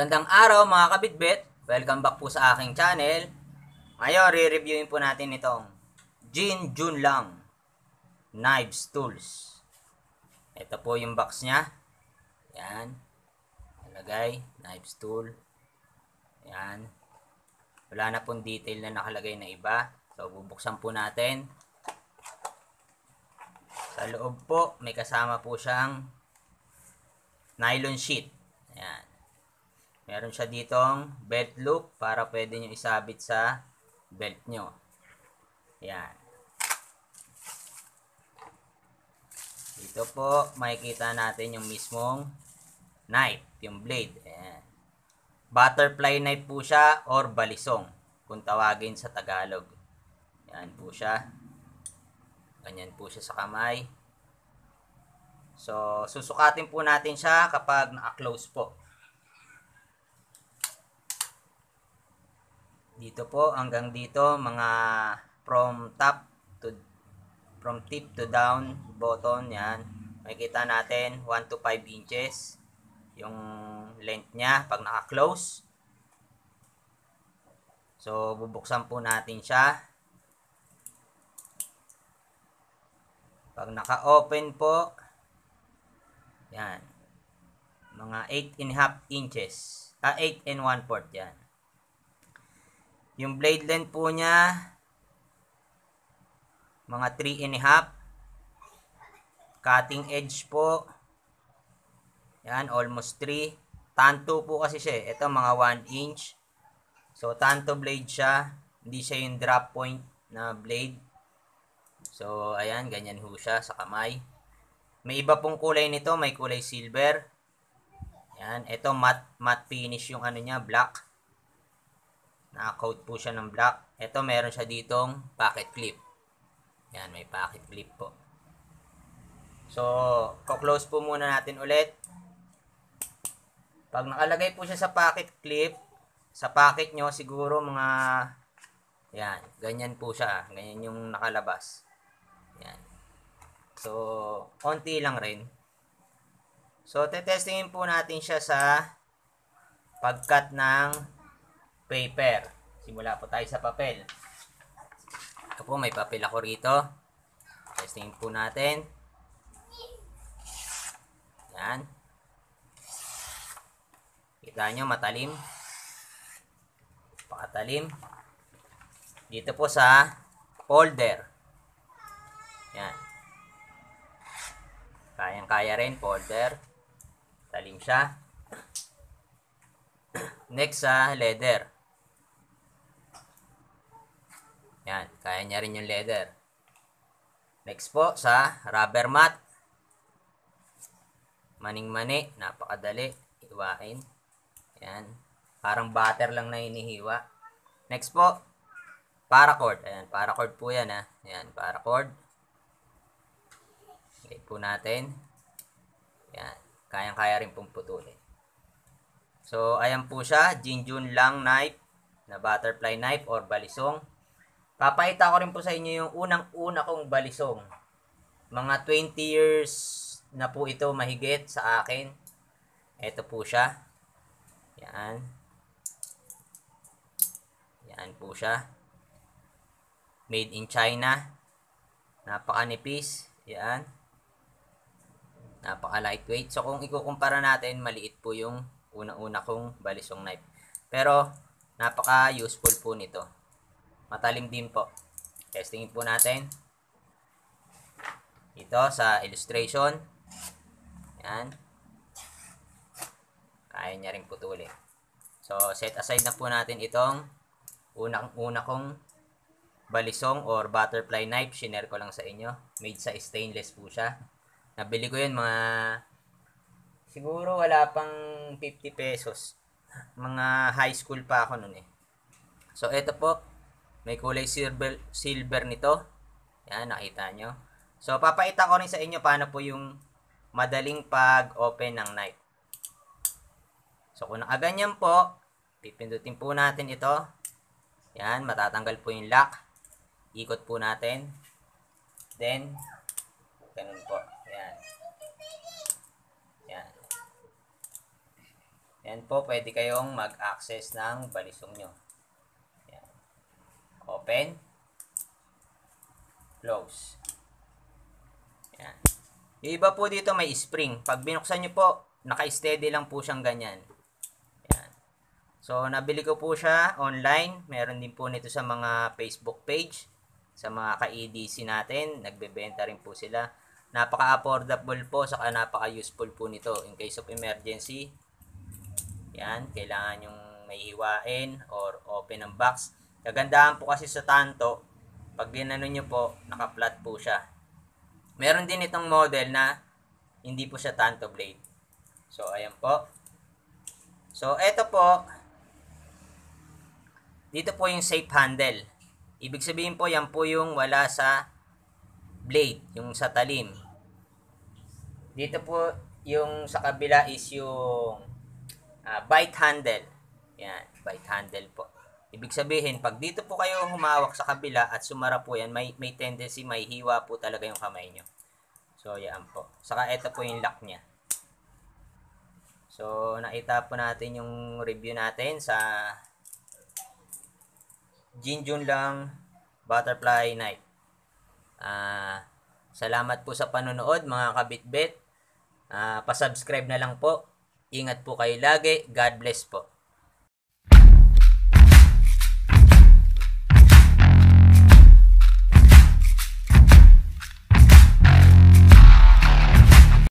Magandang araw mga kabitbit. Welcome back po sa aking channel. Ngayon, re-reviewin po natin itong Jin Jun Lang Knives Tools. Ito po yung box niya. Yan. Nalagay. Knives Tool. Yan. Wala na pong detail na nakalagay na iba. So, bubuksan po natin. Sa loob po, may kasama po siyang nylon sheet. Yan. Meron siya ditong belt loop para pwede nyo isabit sa belt nyo. Yan. Dito po, makikita natin yung mismong knife, yung blade. Ayan. Butterfly knife po siya or balisong, kung tawagin sa Tagalog. Ayan po siya. Ganyan po siya sa kamay. So, susukatin po natin siya kapag na close po. Dito po hanggang dito mga from top to from tip to down button yan. Makikita natin 1 to 5 inches yung length niya pag naka-close. So bubuksan po natin siya. Pag naka-open po yan. Mga 8 and a half inches. Ah, 8 and 1 fourth yan. Yung blade length po niya, mga 3 and a half. Cutting edge po. Yan, almost 3. Tanto po kasi siya. Eh. Ito, mga 1 inch. So, tanto blade siya. Hindi siya yung drop point na blade. So, ayan, ganyan ho siya sa kamay. May iba pong kulay nito. May kulay silver. Yan, ito matte, matte finish yung ano niya, black. Naka-coat po siya ng black. Ito, meron siya ditong pocket clip. Yan, may pocket clip po. So, ko-close po muna natin ulit. Pag nakalagay po siya sa pocket clip, sa pocket nyo, siguro mga, yan, ganyan po siya. Ganyan yung nakalabas. Yan. So, konti lang rin. So, testingin po natin siya sa pagkat ng paper. Simula po tayo sa papel. Ito po, may papel ako rito. Testing po natin. Yan. Kita nyo, matalim. Pakatalim. Dito po sa folder. Yan. Kayang-kaya rin, folder. Talim siya. Next sa leather. Kaya niya rin yung leather. Next po sa rubber mat. Maning-mani. Napakadali. Iwain. Ayan. Parang butter lang na hinihiwa. Next po. Paracord. Ayan. Paracord po yan ha. Ayan. Paracord. Okay po natin. Ayan. Kayang-kaya rin pong putulin. So, ayan po siya. Jinjun lang knife na butterfly knife or balisong. Papakita ko rin po sa inyo yung unang-una kong balisong. Mga 20 years na po ito mahigit sa akin. Ito po siya. Yan. Yan po siya. Made in China. Napakanipis. Yan. Napaka-lightweight. So, kung ikukumpara natin, maliit po yung unang una kong balisong knife. Pero, napaka-useful po nito. Matalim din po. Testingin po natin. Ito sa illustration. Yan. Kaya niya rin putulin. So, set aside na po natin itong unang-una kong balisong or butterfly knife. Shiner ko lang sa inyo. Made sa stainless po siya. Nabili ko yun mga Siguro wala pang 50 pesos. Mga high school pa ako noon eh. So ito po, may kulay silver, silver nito. Yan, nakita nyo. So, papakita ko rin sa inyo paano po yung madaling pag-open ng knife. So, kung nakaganyan po, pipindutin po natin ito. Yan, matatanggal po yung lock. Ikot po natin. Then, ganun po. Yan. Yan. Yan po, pwede kayong mag-access ng balisong nyo. Open. Close. Yan. Yung iba po dito may spring. Pag binuksan nyo po, naka-steady lang po siyang ganyan. Yan. So, nabili ko po siya online. Meron din po nito sa mga Facebook page. Sa mga ka-EDC natin. Nagbebenta rin po sila. Napaka-affordable po, saka napaka-useful po nito in case of emergency. Yan, kailangan yung may hiwain or open ang box. Kagandahan po kasi sa Tanto, pag ginano nyo po, naka-flat po siya. Meron din itong model na hindi po siya Tanto blade. So, ayan po. So, eto po, dito po yung safe handle. Ibig sabihin po, yan po yung wala sa blade, yung sa talim. Dito po, yung sa kabila is yung uh, bite handle. Yan, bite handle po. Ibig sabihin, pag dito po kayo humawak sa kabila at sumara po yan, may, may tendency, may hiwa po talaga yung kamay nyo. So, yan po. Saka ito po yung lock niya. So, nakita po natin yung review natin sa Jinjun lang Butterfly Night. Uh, salamat po sa panonood mga kabitbit. Uh, pasubscribe na lang po. Ingat po kayo lagi. God bless po.